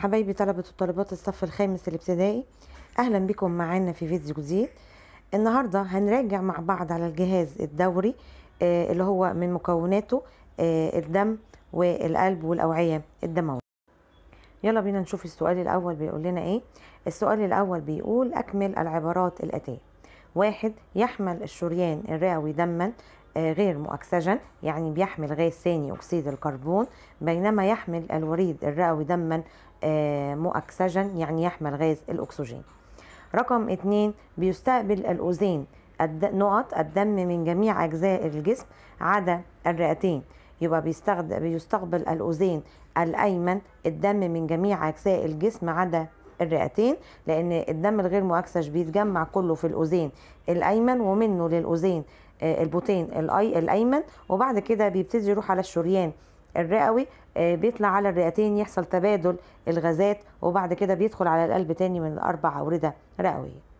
حبايبي طلبة وطالبات الصف الخامس الابتدائي أهلا بكم معانا في فيديو جديد النهاردة هنراجع مع بعض على الجهاز الدوري آه، اللي هو من مكوناته آه، الدم والقلب والأوعية الدموية يلا بينا نشوف السؤال الأول بيقول لنا إيه السؤال الأول بيقول أكمل العبارات الآتية واحد يحمل الشريان الرئوي دما آه، غير مؤكسجن يعني بيحمل غاز ثاني أكسيد الكربون بينما يحمل الوريد الرئوي دما آه، مؤكسجن يعني يحمل غاز الأكسجين رقم اتنين بيستقبل الأوزين نقط الدم من جميع أجزاء الجسم عدا الرئتين يبقى بيستقبل الأوزين الأيمن الدم من جميع أجزاء الجسم عدا الرئتين لأن الدم الغير مؤكسج بيتجمع كله في الأوزين الأيمن ومنه للأوزين آه، البطين الاي الايمن وبعد كده بيبتدي يروح على الشريان الرئوي آه، بيطلع على الرئتين يحصل تبادل الغازات وبعد كده بيدخل على القلب تاني من الاربع اوردة رئوية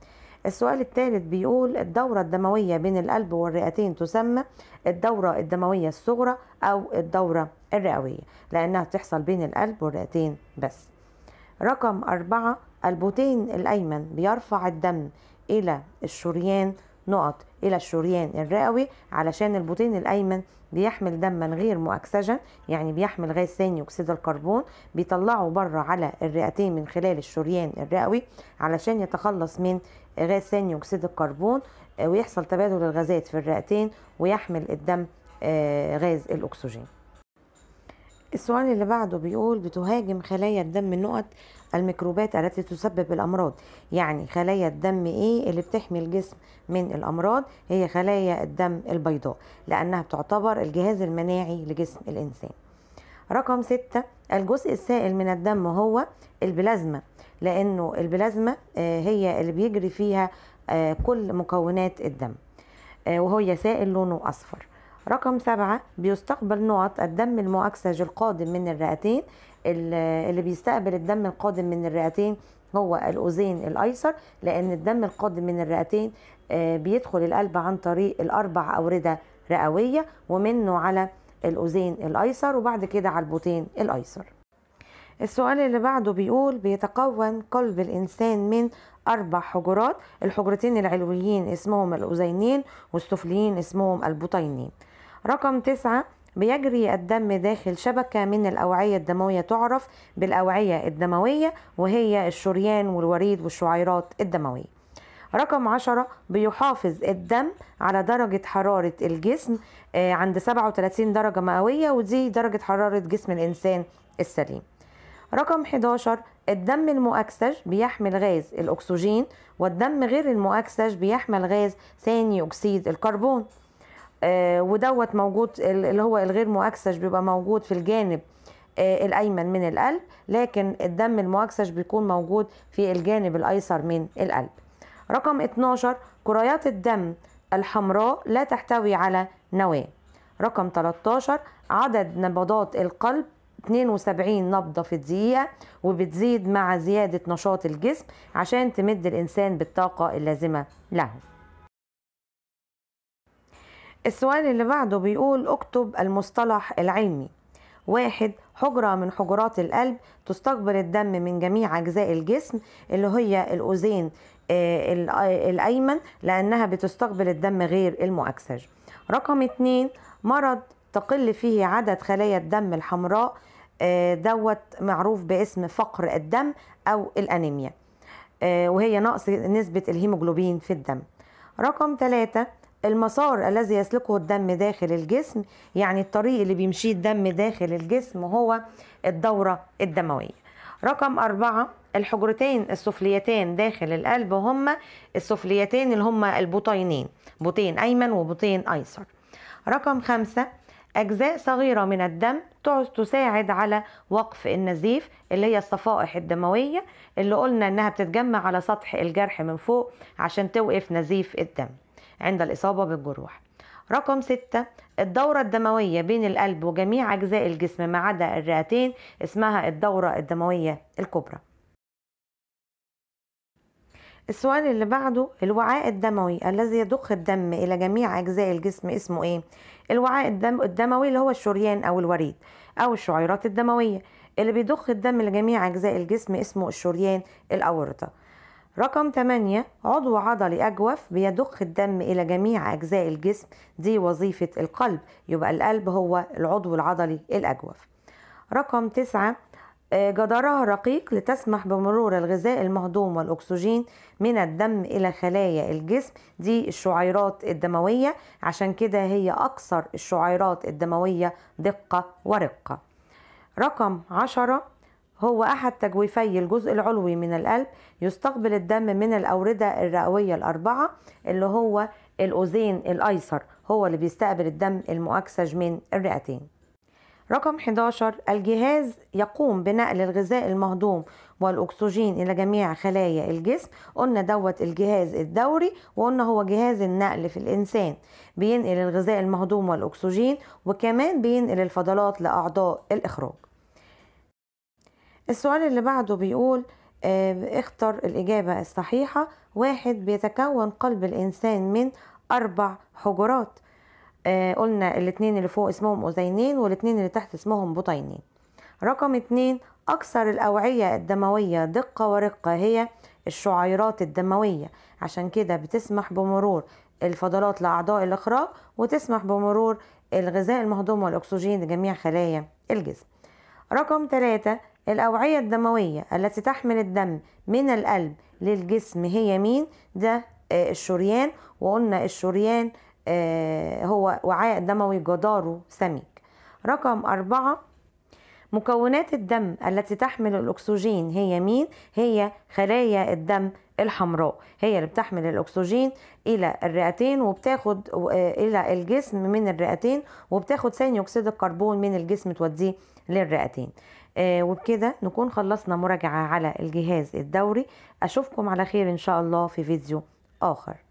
السؤال الثالث بيقول الدورة الدموية بين القلب والرئتين تسمى الدورة الدموية الصغرى أو الدورة الرئوية لأنها تحصل بين القلب والرئتين بس رقم أربعة البوتين الأيمن بيرفع الدم إلى الشريان نقط إلى الشريان الرئوي علشان البطين الأيمن بيحمل دما غير مؤكسجن يعني بيحمل غاز ثاني أكسيد الكربون بيطلعه بره على الرئتين من خلال الشريان الرئوي علشان يتخلص من غاز ثاني أكسيد الكربون ويحصل تبادل الغازات في الرئتين ويحمل الدم آه، غاز الأكسجين السؤال اللي بعده بيقول بتهاجم خلايا الدم النقط الميكروبات التي تسبب الامراض يعني خلايا الدم ايه اللي بتحمي الجسم من الامراض هي خلايا الدم البيضاء لانها بتعتبر الجهاز المناعي لجسم الانسان رقم ستة الجزء السائل من الدم هو البلازما لانه البلازما آه، هي اللي بيجري فيها آه، كل مكونات الدم آه، وهي سائل لونه اصفر رقم سبعة بيستقبل نقط الدم المؤكسج القادم من الرئتين اللي بيستقبل الدم القادم من الرئتين هو الأذين الأيسر لأن الدم القادم من الرئتين آه، بيدخل القلب عن طريق الأربع أوردة رئوية ومنه على الأذين الأيسر وبعد كده على البطين الأيسر السؤال اللي بعده بيقول بيتكون قلب الإنسان من أربع حجرات الحجرتين العلويين اسمهم الأذينين والسفليين اسمهم البطينين رقم تسعة بيجري الدم داخل شبكة من الأوعية الدموية تعرف بالأوعية الدموية وهي الشريان والوريد والشعيرات الدموية رقم عشرة بيحافظ الدم على درجة حرارة الجسم آه، عند 37 درجة مئوية ودي درجة حرارة جسم الإنسان السليم رقم 11 الدم المؤكسج بيحمل غاز الأكسجين والدم غير المؤكسج بيحمل غاز ثاني أكسيد الكربون آه، ودوت موجود اللي هو الغير مؤكسج بيبقى موجود في الجانب آه، الايمن من القلب لكن الدم المؤكسج بيكون موجود في الجانب الايسر من القلب رقم 12 كريات الدم الحمراء لا تحتوي على نواه رقم 13 عدد نبضات القلب 72 نبضة في الدقيقة وبتزيد مع زيادة نشاط الجسم عشان تمد الإنسان بالطاقة اللازمة له السؤال اللي بعده بيقول اكتب المصطلح العلمي واحد حجرة من حجرات القلب تستقبل الدم من جميع أجزاء الجسم اللي هي الأذين آه، آه، الأيمن لأنها بتستقبل الدم غير المؤكسج رقم اتنين مرض تقل فيه عدد خلايا الدم الحمراء آه، دوت معروف باسم فقر الدم أو الأنيميا وهي نقص نسبة الهيموجلوبين في الدم رقم ثلاثة المسار الذي يسلكه الدم داخل الجسم يعني الطريق اللي بيمشيه الدم داخل الجسم هو الدورة الدموية رقم أربعة الحجرتين السفليتين داخل القلب هما السفليتين اللي هما البطينين بطين أيمن وبطين أيسر رقم خمسة أجزاء صغيرة من الدم تساعد على وقف النزيف اللي هي الصفائح الدموية اللي قلنا إنها بتتجمع على سطح الجرح من فوق عشان توقف نزيف الدم عند الإصابة بالجروح رقم ستة الدورة الدموية بين القلب وجميع أجزاء الجسم ما عدا الرئتين اسمها الدورة الدموية الكبرى السؤال اللي بعده الوعاء الدموي الذي يضخ الدم إلى جميع أجزاء الجسم اسمه إيه؟ الوعاء الدم الدموي اللي هو الشريان أو الوريد أو الشعيرات الدموية اللي بيضخ الدم لجميع أجزاء الجسم اسمه الشريان الأورطة رقم 8 عضو عضلي أجوف بيضخ الدم إلى جميع أجزاء الجسم دي وظيفة القلب يبقى القلب هو العضو العضلي الأجوف رقم 9 آه، جدارها رقيق لتسمح بمرور الغذاء المهضوم والأكسجين من الدم إلى خلايا الجسم دي الشعيرات الدموية عشان كده هي أكثر الشعيرات الدموية دقة ورقة رقم عشرة هو أحد تجويفي الجزء العلوي من القلب يستقبل الدم من الأوردة الرئوية الأربعة اللي هو الأذين الأيسر هو اللي بيستقبل الدم المؤكسج من الرئتين رقم 11 الجهاز يقوم بنقل الغذاء المهضوم والأكسجين إلى جميع خلايا الجسم قلنا دوت الجهاز الدوري وقلنا هو جهاز النقل في الإنسان بينقل الغذاء المهضوم والأكسجين وكمان بينقل الفضلات لأعضاء الإخراج السؤال اللي بعده بيقول اختر الإجابة الصحيحة واحد بيتكون قلب الإنسان من أربع حجرات آه، قلنا الاتنين اللي فوق اسمهم أذينين والاتنين اللي تحت اسمهم بطينين رقم اتنين أكثر الأوعية الدموية دقة ورقة هي الشعيرات الدموية عشان كده بتسمح بمرور الفضلات لأعضاء الإخراج وتسمح بمرور الغذاء المهضوم والأكسجين لجميع خلايا الجسم رقم ثلاثة الأوعية الدموية التي تحمل الدم من القلب للجسم هي مين ده آه، الشريان وقلنا الشريان آه، هو وعاء دموي جداره سميك رقم أربعة مكونات الدم التي تحمل الأكسجين هي مين؟ هي خلايا الدم الحمراء هي اللي بتحمل الأكسجين إلى الرئتين وبتاخد آه، إلى الجسم من الرئتين وبتاخد ثاني أكسيد الكربون من الجسم توديه للرئتين آه، وبكده نكون خلصنا مراجعة على الجهاز الدوري أشوفكم على خير إن شاء الله في فيديو آخر